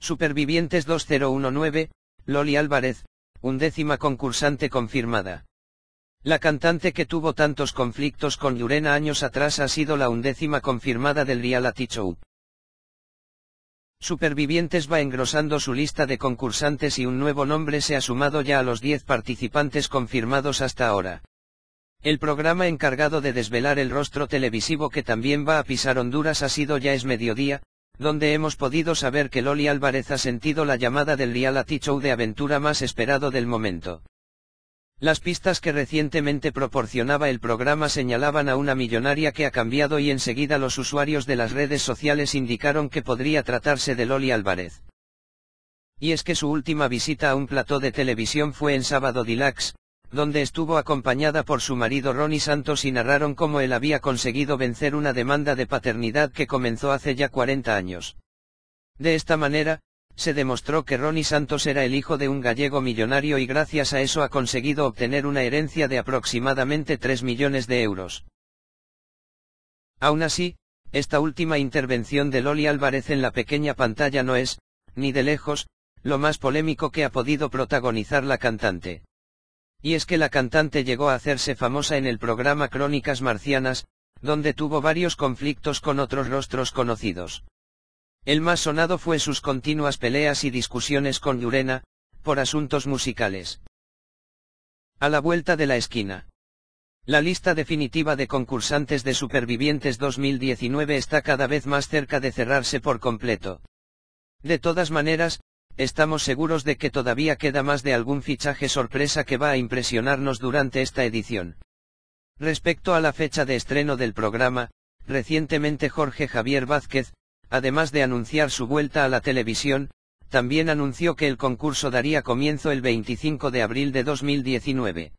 Supervivientes 2019, Loli Álvarez, undécima concursante confirmada. La cantante que tuvo tantos conflictos con Lurena años atrás ha sido la undécima confirmada del reality show. Supervivientes va engrosando su lista de concursantes y un nuevo nombre se ha sumado ya a los 10 participantes confirmados hasta ahora. El programa encargado de desvelar el rostro televisivo que también va a pisar Honduras ha sido Ya es mediodía, donde hemos podido saber que Loli Álvarez ha sentido la llamada del reality show de aventura más esperado del momento. Las pistas que recientemente proporcionaba el programa señalaban a una millonaria que ha cambiado y enseguida los usuarios de las redes sociales indicaron que podría tratarse de Loli Álvarez. Y es que su última visita a un plató de televisión fue en Sábado Dilax, donde estuvo acompañada por su marido Ronnie Santos y narraron cómo él había conseguido vencer una demanda de paternidad que comenzó hace ya 40 años. De esta manera, se demostró que Ronnie Santos era el hijo de un gallego millonario y gracias a eso ha conseguido obtener una herencia de aproximadamente 3 millones de euros. Aún así, esta última intervención de Loli Álvarez en la pequeña pantalla no es, ni de lejos, lo más polémico que ha podido protagonizar la cantante. Y es que la cantante llegó a hacerse famosa en el programa Crónicas Marcianas, donde tuvo varios conflictos con otros rostros conocidos. El más sonado fue sus continuas peleas y discusiones con Yurena, por asuntos musicales. A la vuelta de la esquina. La lista definitiva de concursantes de Supervivientes 2019 está cada vez más cerca de cerrarse por completo. De todas maneras, Estamos seguros de que todavía queda más de algún fichaje sorpresa que va a impresionarnos durante esta edición. Respecto a la fecha de estreno del programa, recientemente Jorge Javier Vázquez, además de anunciar su vuelta a la televisión, también anunció que el concurso daría comienzo el 25 de abril de 2019.